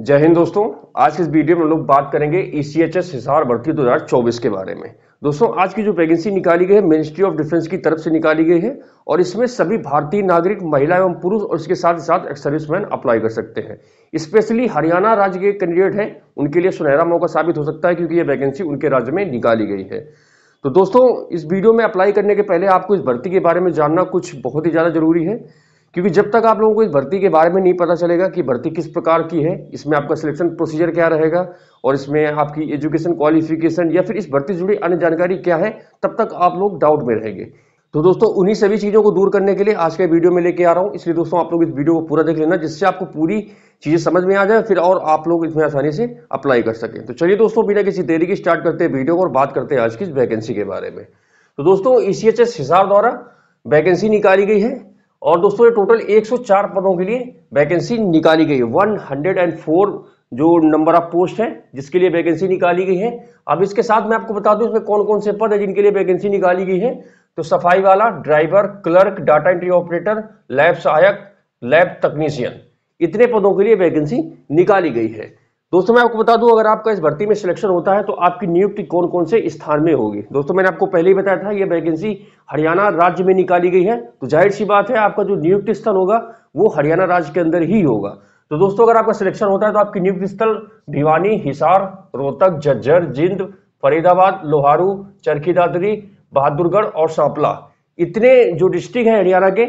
जय हिंद दोस्तों आज के इस वीडियो में हम लोग बात करेंगे ईसीएचएस e हिसार भर्ती 2024 के बारे में दोस्तों आज की जो वैकेंसी निकाली गई है मिनिस्ट्री ऑफ डिफेंस की तरफ से निकाली गई है और इसमें सभी भारतीय नागरिक महिला एवं पुरुष और इसके साथ ही साथ एक सर्विसमैन अप्लाई कर सकते हैं स्पेशली हरियाणा राज्य के कैंडिडेट हैं उनके लिए सुनहरा मौका साबित हो सकता है क्योंकि ये वैकेंसी उनके राज्य में निकाली गई है तो दोस्तों इस वीडियो में अप्लाई करने के पहले आपको इस भर्ती के बारे में जानना कुछ बहुत ही ज़्यादा जरूरी है क्योंकि जब तक आप लोगों को इस भर्ती के बारे में नहीं पता चलेगा कि भर्ती किस प्रकार की है इसमें आपका सिलेक्शन प्रोसीजर क्या रहेगा और इसमें आपकी एजुकेशन क्वालिफिकेशन या फिर इस भर्ती से जुड़ी अन्य जानकारी क्या है तब तक आप लोग डाउट में रहेंगे तो दोस्तों उन्हीं सभी चीज़ों को दूर करने के लिए आज के वीडियो में लेके आ रहा हूँ इसलिए दोस्तों आप लोग इस वीडियो को पूरा देख लेना जिससे आपको पूरी चीज़ें समझ में आ जाए फिर और आप लोग इसमें आसानी से अप्लाई कर सकें तो चलिए दोस्तों बिना किसी देरी के स्टार्ट करते हैं वीडियो को और बात करते हैं आज की वैकेंसी के बारे में तो दोस्तों ई e सी हिसार द्वारा वैकेंसी निकाली गई है और दोस्तों ये टोटल 104 पदों के लिए वैकेंसी निकाली गई है 104 जो नंबर ऑफ पोस्ट है जिसके लिए वैकेंसी निकाली गई है अब इसके साथ मैं आपको बता दूं इसमें कौन कौन से पद है जिनके लिए वैकेंसी निकाली गई है तो सफाई वाला driver clerk data entry operator lab सहायक लैब तकनीशियन इतने पदों के लिए वैकेंसी निकाली गई है दोस्तों मैं आपको बता दूं अगर आपका इस भर्ती में सिलेक्शन होता है तो आपकी नियुक्ति कौन कौन से स्थान में होगी दोस्तों मैंने आपको पहले ही बताया था यह वैकेंसी हरियाणा राज्य में निकाली गई है तो जाहिर सी बात है आपका जो नियुक्ति स्थल होगा वो हरियाणा राज्य के अंदर ही होगा तो दोस्तों अगर आपका सिलेक्शन होता है तो आपकी नियुक्ति स्थल भिवानी हिसार रोहतक झज्जर जिंद फरीदाबाद लोहारू चरखी दादरी बहादुरगढ़ और सांपला इतने जो डिस्ट्रिक्ट है हरियाणा के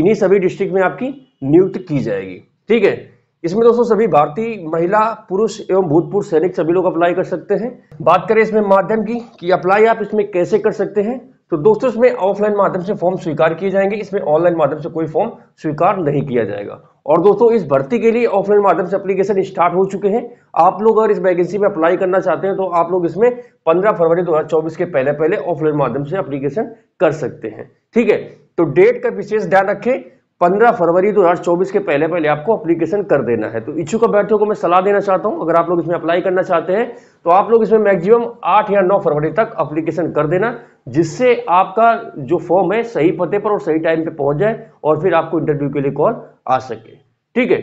इन्हीं सभी डिस्ट्रिक्ट में आपकी नियुक्त की जाएगी ठीक है इसमें दोस्तों सभी भारतीय महिला पुरुष एवं भूतपूर्व सैनिक सभी लोग अप्लाई कर सकते हैं बात करें इसमें माध्यम की कि अप्लाई आप इसमें कैसे कर सकते हैं तो दोस्तों इसमें ऑफलाइन माध्यम से फॉर्म स्वीकार किए जाएंगे इसमें ऑनलाइन माध्यम से कोई फॉर्म स्वीकार नहीं किया जाएगा और दोस्तों इस भर्ती के लिए ऑफलाइन माध्यम से अप्लीकेशन स्टार्ट हो चुके हैं आप लोग अगर इस वैकेंसी में अप्लाई करना चाहते हैं तो आप लोग इसमें 15 फरवरी 2024 के पहले पहले ऑफलाइन माध्यम से अप्लीकेशन कर सकते हैं ठीक है तो डेट का विशेष ध्यान रखें पंद्रह फरवरी दो हज़ार चौबीस के पहले पहले आपको अप्लीकेशन कर देना है तो इच्छुक अभ्यर्थियों को मैं सलाह देना चाहता हूं अगर आप लोग इसमें अप्लाई करना चाहते हैं तो आप लोग इसमें मैक्सिमम आठ या नौ फरवरी तक अप्लीकेशन कर देना जिससे आपका जो फॉर्म है सही पते पर और सही टाइम पे पहुंच जाए और फिर आपको इंटरव्यू के लिए कॉल आ सके ठीक है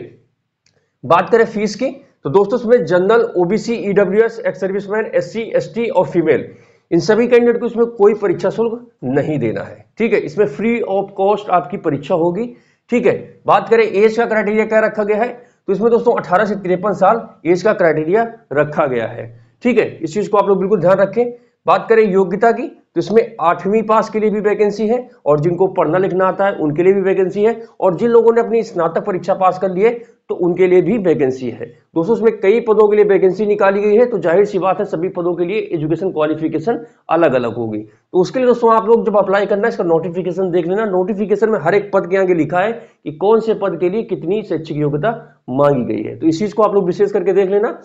बात करें फीस की तो दोस्तों इसमें general OBC EW S ex serviceman S C S T और फीमेल इन सभी कैंडिडेट को इसमें कोई परीक्षा शुल्क नहीं देना है ठीक है इसमें फ्री ऑफ कॉस्ट आपकी परीक्षा होगी ठीक है बात करें एज का क्राइटेरिया क्या रखा गया है तो इसमें दोस्तों अठारह से तिरपन साल एज का क्राइटेरिया रखा गया है ठीक है इस चीज को आप लोग बिल्कुल ध्यान रखें बात करें योग्यता की तो इसमें आठवीं पास के लिए भी वैकेंसी है और जिनको पढ़ना लिखना आता है उनके लिए भी वैकेंसी है और जिन लोगों ने अपनी स्नातक परीक्षा पास कर ली है तो उनके लिए भी वैकेंसी है दोस्तों इसमें कई पदों के लिए वैकेंसी निकाली गई है तो जाहिर सी बात है सभी पदों के लिए एजुकेशन क्वालिफिकेशन अलग अलग होगी तो उसके लिए दोस्तों आप लोग जब अप्लाई करना है इसका नोटिफिकेशन देख लेना नोटिफिकेशन में हर एक पद के आगे लिखा है कि कौन से पद के लिए कितनी शैक्षिक योग्यता मांगी गई है तो इस चीज को आप लोग विशेष करके देख लेना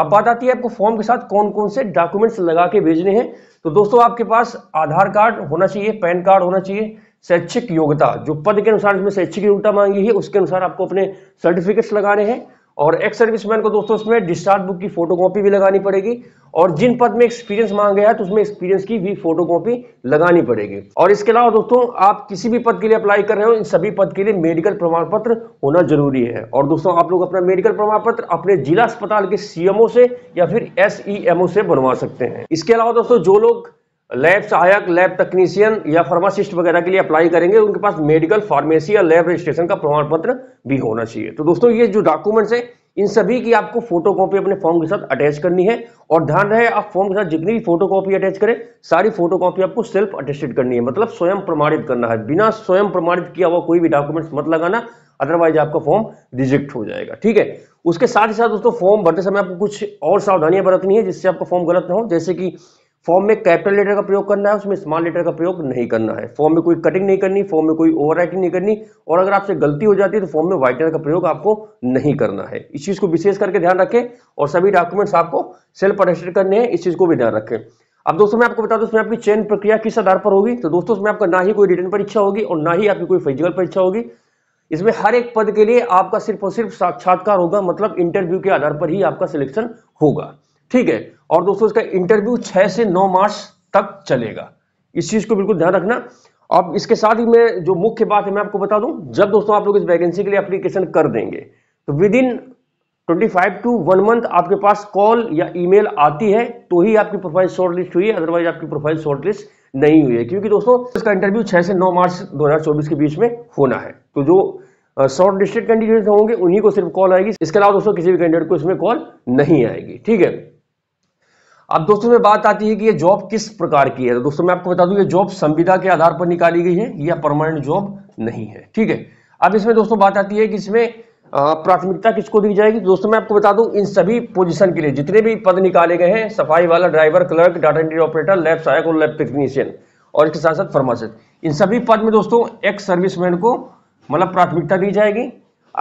अब बात आती है आपको फॉर्म के साथ कौन कौन से डॉक्यूमेंट्स लगा के भेजने हैं तो दोस्तों आपके पास आधार कार्ड होना चाहिए पैन कार्ड होना चाहिए शैक्षिक योग्यता जो पद के अनुसार शैक्षिक योग्यता मांगी है उसके अनुसार आपको अपने सर्टिफिकेट्स लगाने हैं और एक्स सर्विसमैन को दोस्तों इसमें डिस्चार्ज बुक की फोटोकॉपी भी लगानी पड़ेगी और जिन पद में एक्सपीरियंस मांग गया है तो उसमें एक्सपीरियंस की भी फोटोकॉपी लगानी पड़ेगी और इसके अलावा दोस्तों आप किसी भी पद के लिए अप्लाई कर रहे हो इन सभी पद के लिए मेडिकल प्रमाण पत्र होना जरूरी है और दोस्तों आप लोग अपना मेडिकल प्रमाण पत्र अपने जिला अस्पताल के सीएमओ से या फिर एसईएमओ e से बनवा सकते हैं इसके अलावा दोस्तों जो लोग लैब सहायक लैब तकनीशियन या फार्मासिस्ट वगैरह के लिए अप्लाई करेंगे उनके पास मेडिकल फार्मेसी या लैब रजिस्ट्रेशन का प्रमाण पत्र भी होना चाहिए तो दोस्तों ये जो डॉक्यूमेंट्स है इन सभी की आपको फोटो कॉपी अपने फॉर्म के साथ अटैच करनी है और ध्यान रहे आप फॉर्म के साथ जितनी भी फोटो कॉपी अटैच करें सारी फोटो कॉपी आपको सेल्फ अटेस्टेड करनी है मतलब स्वयं प्रमाणित करना है बिना स्वयं प्रमाणित किया हुआ कोई भी डॉक्यूमेंट्स मत लगाना अदरवाइज आपका फॉर्म रिजेक्ट हो जाएगा ठीक है उसके साथ ही साथ दोस्तों फॉर्म भरते समय आपको कुछ और सावधानियां बरतनी है जिससे आपका फॉर्म गलत ना हो जैसे कि फॉर्म में कैपिटल लेटर का प्रयोग करना है उसमें स्मॉल लेटर का प्रयोग नहीं करना है फॉर्म में कोई कटिंग नहीं करनी फॉर्म में कोई ओवर नहीं करनी और अगर आपसे गलती हो जाती है तो फॉर्म में वाइटनर का प्रयोग आपको नहीं करना है इस चीज को विशेष करके ध्यान रखें और सभी डॉक्यूमेंट्स आपको सेल्फ रजिस्टर करने हैं इस चीज को भी ध्यान रखें अब दोस्तों मैं आपको बता दूं इसमें आपकी चयन प्रक्रिया किस आधार पर होगी तो दोस्तों इसमें आपका ना ही कोई रिटर्न परीक्षा होगी और ना ही आपकी कोई फिजिकल परीक्षा होगी इसमें हर एक पद के लिए आपका सिर्फ और सिर्फ साक्षात्कार होगा मतलब इंटरव्यू के आधार पर ही आपका सिलेक्शन होगा ठीक है और दोस्तों इसका इंटरव्यू छह से नौ मार्च तक चलेगा इस चीज को बिल्कुल ध्यान रखना अब इसके साथ ही मैं जो मुख्य बात है मैं आपको बता दूं जब दोस्तों आप लोग इस वैकेंसी के लिए एप्लीकेशन कर देंगे तो within 25 to one month आपके पास कॉल या ईमेल आती है तो ही आपकी प्रोफाइल शॉर्टलिस्ट हुई है अदरवाइज आपकी प्रोफाइल शॉर्टलिस्ट नहीं हुई है क्योंकि दोस्तों इसका इंटरव्यू 6 से 9 मार्च 2024 के बीच में होना है तो जो शॉर्ट लिस्टेड कैंडिडेट होंगे उन्हीं को सिर्फ कॉल आएगी इसके अलावा दोस्तों किसी भी कैंडिडेट को इसमें कॉल नहीं आएगी ठीक है अब दोस्तों में बात आती है कि ये जॉब किस प्रकार की है तो दोस्तों मैं आपको बता दूं ये जॉब संविदा के आधार पर निकाली गई है यह परमानेंट जॉब नहीं है ठीक है अब इसमें दोस्तों बात आती है कि इसमें प्राथमिकता किसको दी जाएगी तो दोस्तों मैं आपको बता दूं इन सभी पोजीशन के लिए जितने भी पद निकाले गए हैं सफाई वाला driver clerk data entry operator lab सहायक और लैब टेक्नीशियन और इसके साथ साथ फार्मासिस्ट इन सभी पद में दोस्तों एक्स सर्विसमैन को मतलब प्राथमिकता दी जाएगी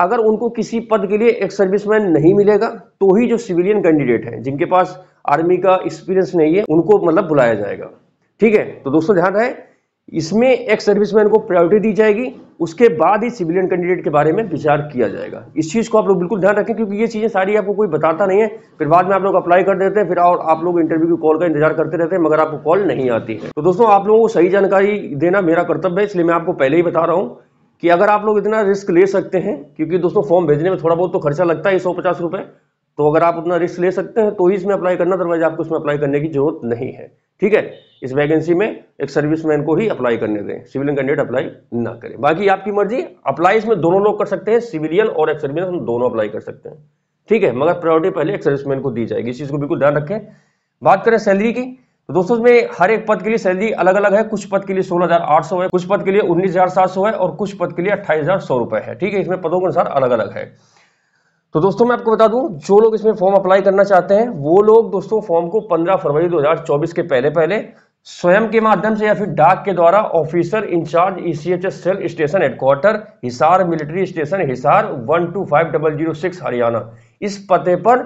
अगर उनको किसी पद के लिए एक सर्विसमैन नहीं मिलेगा तो ही जो सिविलियन कैंडिडेट हैं जिनके पास आर्मी का एक्सपीरियंस नहीं है उनको मतलब बुलाया जाएगा ठीक है तो दोस्तों ध्यान रहे इसमें एक सर्विसमैन को प्रायोरिटी दी जाएगी उसके बाद ही सिविलियन कैंडिडेट के बारे में विचार किया जाएगा इस चीज़ को आप लोग बिल्कुल ध्यान रखें क्योंकि ये चीज़ें सारी आपको कोई बताता नहीं है फिर बाद में आप लोग अप्लाई कर देते हैं फिर और आप लोग इंटरव्यू की कॉल का इंतजार करते रहते हैं मगर आपको कॉल नहीं आती है तो दोस्तों आप लोगों को सही जानकारी देना मेरा कर्तव्य है इसलिए मैं आपको पहले ही बता रहा हूँ कि अगर आप लोग इतना रिस्क ले सकते हैं क्योंकि दोस्तों फॉर्म भेजने में थोड़ा बहुत तो खर्चा लगता है सौ पचास रुपए तो अगर आप उतना रिस्क ले सकते हैं तो ही इसमें अप्लाई करना अदरवाइज आपको इसमें अप्लाई करने की जरूरत नहीं है ठीक है इस वैकेंसी में एक सर्विसमैन को ही अप्लाई करने दें सिविलियन कैंडिडेट अप्लाई ना करें बाकी आपकी मर्जी अप्लाई इसमें दोनों लोग कर सकते हैं सिविलियन और एक सर्विस हम दोनों अप्लाई कर सकते हैं ठीक है मगर प्रायोरिटी पहले एक सर्विसमैन को दी जाएगी इस चीज़ को बिल्कुल ध्यान रखें बात करें सैलरी की तो दोस्तों इसमें हर एक पद के लिए सैलरी अलग अलग है कुछ पद के लिए 16,800 है कुछ पद के लिए 19,700 है और कुछ पद के लिए अट्ठाईस है ठीक है इसमें पदों के अनुसार अलग अलग है तो दोस्तों मैं आपको बता दूं जो लोग इसमें फॉर्म अप्लाई करना चाहते हैं वो लोग दोस्तों फॉर्म को 15 फरवरी 2024 के पहले पहले स्वयं के माध्यम से या फिर डाक के द्वारा officer in charge ECHS cell station headquarter Hisar military station Hisar one two five double zero six Haryana इस पते पर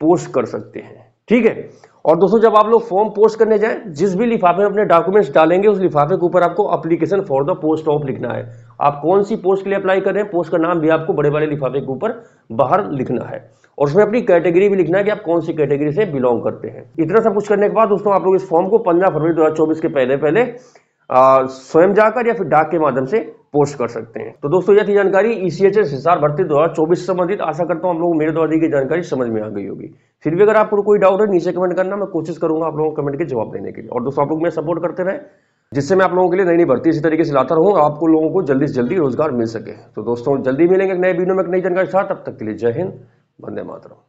पोस्ट कर सकते हैं ठीक है और दोस्तों जब आप लोग फॉर्म पोस्ट करने जाएं जिस भी लिफाफे में अपने डॉक्यूमेंट्स डालेंगे उस लिफाफे के ऊपर आपको application for the post of लिखना है आप कौन सी पोस्ट के लिए अप्लाई कर रहे हैं पोस्ट का नाम भी आपको बड़े बड़े लिफाफे के ऊपर बाहर लिखना है और उसमें अपनी कैटेगरी भी लिखना है कि आप कौन सी कैटेगरी से बिलोंग करते हैं इतना सब कुछ करने के बाद दोस्तों आप लोग इस फॉर्म को पंद्रह फरवरी दो के पहले पहले स्वयं जाकर या फिर डाक के माध्यम से पोस्ट कर सकते हैं तो दोस्तों यह थी जानकारी ईसीएचएस e हिसार भर्ती दो हजार चौबीस संबंधित आशा करता हूँ आप लोगों मेरे द्वारा दी गई जानकारी समझ में आ गई होगी फिर भी अगर आपको कोई डाउट है नीचे कमेंट करना मैं कोशिश करूंगा आप लोगों को कमेंट के जवाब देने के लिए और दोस्तों आप लोग मेरा सपोर्ट करते रहे जिससे मैं आप लोगों के लिए नई नई भर्ती इसी तरीके से लाता रहूँ आपको लोगों को जल्दी से जल्दी रोजगार मिल सके तो दोस्तों जल्दी मिलेंगे एक नए वीडियो में एक नई जानकारी साथ तब तक के लिए जय हिंद वंदे मातरम